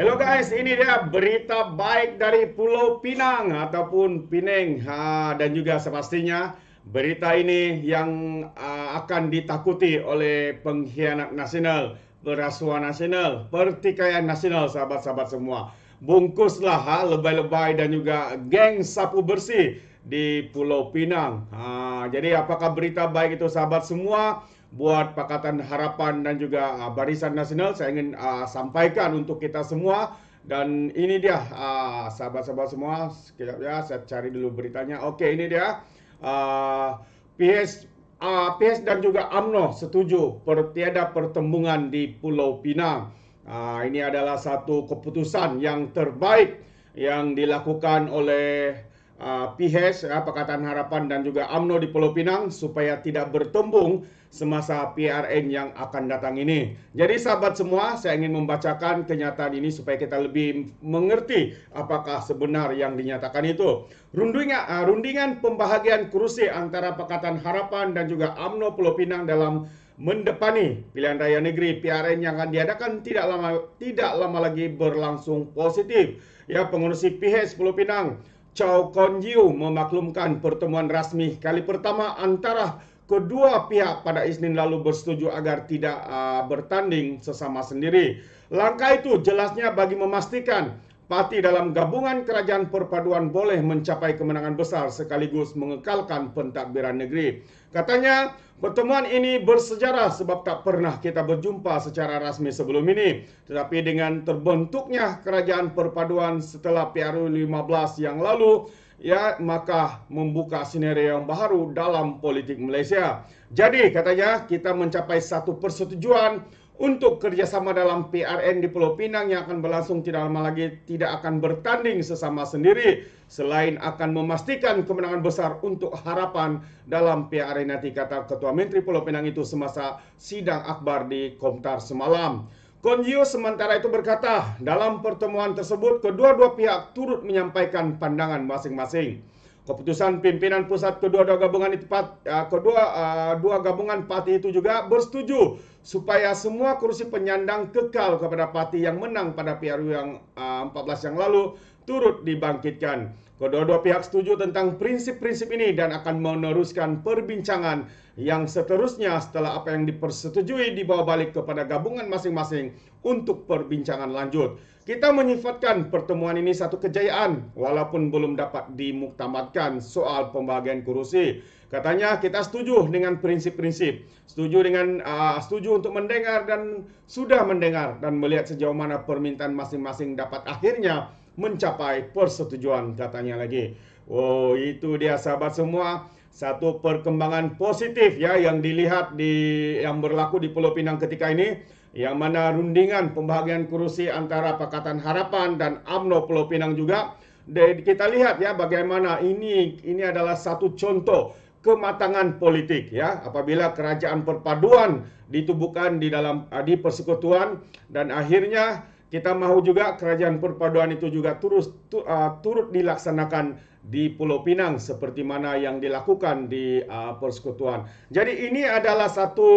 Hello guys, ini dia berita baik dari Pulau Pinang ataupun Pineng ha, dan juga sepastinya berita ini yang uh, akan ditakuti oleh pengkhianat nasional, perasuah nasional, pertikaian nasional sahabat-sahabat semua. Bungkuslah lebay-lebay dan juga geng sapu bersih di Pulau Pinang. Ha, jadi apakah berita baik itu sahabat semua? buat Pakatan Harapan dan juga uh, Barisan Nasional saya ingin uh, sampaikan untuk kita semua dan ini dia uh, sahabat-sahabat semua sekejap ya saya cari dulu beritanya okey ini dia uh, PS uh, PS dan juga AMNO setuju pertiada tiada pertembungan di Pulau Pinang uh, ini adalah satu keputusan yang terbaik yang dilakukan oleh PH, ah, PIHES, ya, ah, Pakatan Harapan dan juga AMNO di Pulau Pinang supaya tidak bertembung semasa PRN yang akan datang ini. Jadi sahabat semua, saya ingin membacakan kenyataan ini supaya kita lebih mengerti apakah sebenar yang dinyatakan itu. Rundingan, uh, ah, rundingan pembahagian kursi antara Pakatan Harapan dan juga AMNO Pulau Pinang dalam mendepani pilihan raya negeri PRN yang akan diadakan tidak lama tidak lama lagi berlangsung positif. Ya pengurusi PH Pulau Pinang Chow Kon Yew memaklumkan pertemuan rasmi kali pertama antara kedua pihak pada Isnin lalu bersetuju agar tidak uh, bertanding sesama sendiri. Langkah itu jelasnya bagi memastikan Pati dalam gabungan kerajaan perpaduan boleh mencapai kemenangan besar sekaligus mengekalkan pentadbiran negeri. Katanya, pertemuan ini bersejarah sebab tak pernah kita berjumpa secara rasmi sebelum ini. Tetapi dengan terbentuknya kerajaan perpaduan setelah PRU 15 yang lalu, ya maka membuka sinario yang baru dalam politik Malaysia. Jadi katanya kita mencapai satu persetujuan untuk kerjasama dalam PRN di Pulau Pinang yang akan berlangsung tidak lama lagi tidak akan bertanding sesama sendiri selain akan memastikan kemenangan besar untuk harapan dalam PRN nanti kata Ketua Menteri Pulau Pinang itu semasa sidang akbar di Komtar semalam. Konjio sementara itu berkata dalam pertemuan tersebut kedua-dua pihak turut menyampaikan pandangan masing-masing. Keputusan pimpinan pusat kedua-dua gabungan itu uh, kedua uh, dua gabungan parti itu juga bersetuju supaya semua kursi penyandang kekal kepada parti yang menang pada PRU yang uh, ah, 14 yang lalu turut dibangkitkan. Kedua-dua pihak setuju tentang prinsip-prinsip ini dan akan meneruskan perbincangan yang seterusnya setelah apa yang dipersetujui dibawa balik kepada gabungan masing-masing untuk perbincangan lanjut. Kita menyifatkan pertemuan ini satu kejayaan walaupun belum dapat dimuktamadkan soal pembagian kursi. Katanya kita setuju dengan prinsip-prinsip, setuju dengan uh, setuju untuk mendengar dan sudah mendengar dan melihat sejauh mana permintaan masing-masing dapat akhirnya mencapai persetujuan katanya lagi. Oh itu dia sahabat semua satu perkembangan positif ya yang dilihat di yang berlaku di Pulau Pinang ketika ini yang mana rundingan pembahagian kursi antara Pakatan Harapan dan AMNO Pulau Pinang juga kita lihat ya bagaimana ini ini adalah satu contoh kematangan politik ya apabila kerajaan perpaduan ditubuhkan di dalam di persekutuan dan akhirnya kita mahu juga kerajaan perpaduan itu juga terus tu, uh, turut dilaksanakan di Pulau Pinang seperti mana yang dilakukan di uh, persekutuan. Jadi ini adalah satu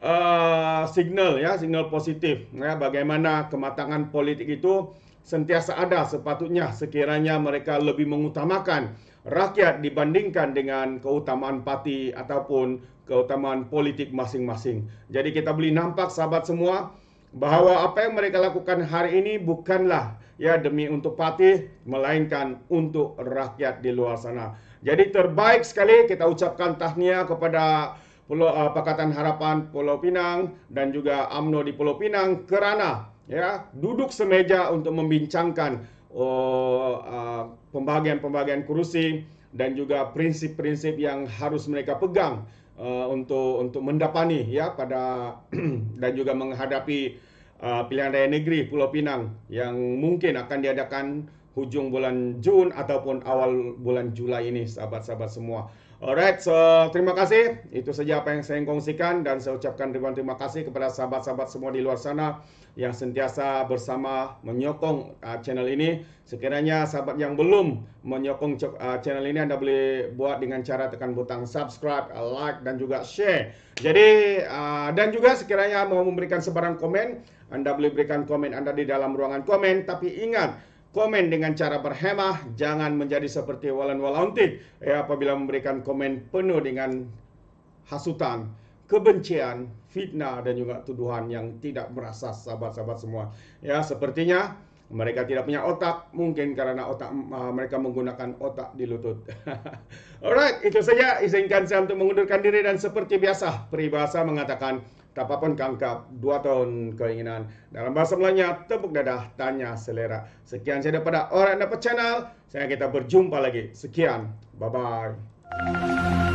uh, signal ya, signal positif ya bagaimana kematangan politik itu sentiasa ada sepatutnya sekiranya mereka lebih mengutamakan rakyat dibandingkan dengan keutamaan parti ataupun keutamaan politik masing-masing. Jadi kita boleh nampak sahabat semua bahawa apa yang mereka lakukan hari ini bukanlah ya demi untuk parti melainkan untuk rakyat di luar sana. Jadi terbaik sekali kita ucapkan tahniah kepada Pulau uh, Pakatan Harapan Pulau Pinang dan juga AMNO di Pulau Pinang kerana ya duduk semeja untuk membincangkan oh, eh, pembahagian-pembahagian uh, uh, kerusi dan juga prinsip-prinsip yang harus mereka pegang Uh, untuk untuk mendapani ya pada dan juga menghadapi uh, pilihan raya negeri Pulau Pinang yang mungkin akan diadakan hujung bulan Jun ataupun awal bulan Julai ini sahabat-sahabat semua. Alright, so terima kasih. Itu saja apa yang saya kongsikan dan saya ucapkan ribuan terima kasih kepada sahabat-sahabat semua di luar sana yang sentiasa bersama menyokong uh, channel ini. Sekiranya sahabat yang belum menyokong uh, channel ini, anda boleh buat dengan cara tekan butang subscribe, uh, like dan juga share. Jadi uh, dan juga sekiranya mau memberikan sebarang komen, anda boleh berikan komen anda di dalam ruangan komen. Tapi ingat komen dengan cara berhemah, jangan menjadi seperti Walan Walauntik ya, eh, apabila memberikan komen penuh dengan hasutan, kebencian, fitnah dan juga tuduhan yang tidak berasas, sahabat-sahabat semua. Ya, sepertinya mereka tidak punya otak, mungkin kerana otak uh, mereka menggunakan otak di lutut. Alright, itu saja. Izinkan saya untuk mengundurkan diri dan seperti biasa, peribahasa mengatakan, tak apa pun kangkap dua tahun keinginan. Dalam bahasa Melayu, tepuk dadah, tanya selera. Sekian saya daripada Orang Dapat Channel. Saya kita berjumpa lagi. Sekian. Bye-bye.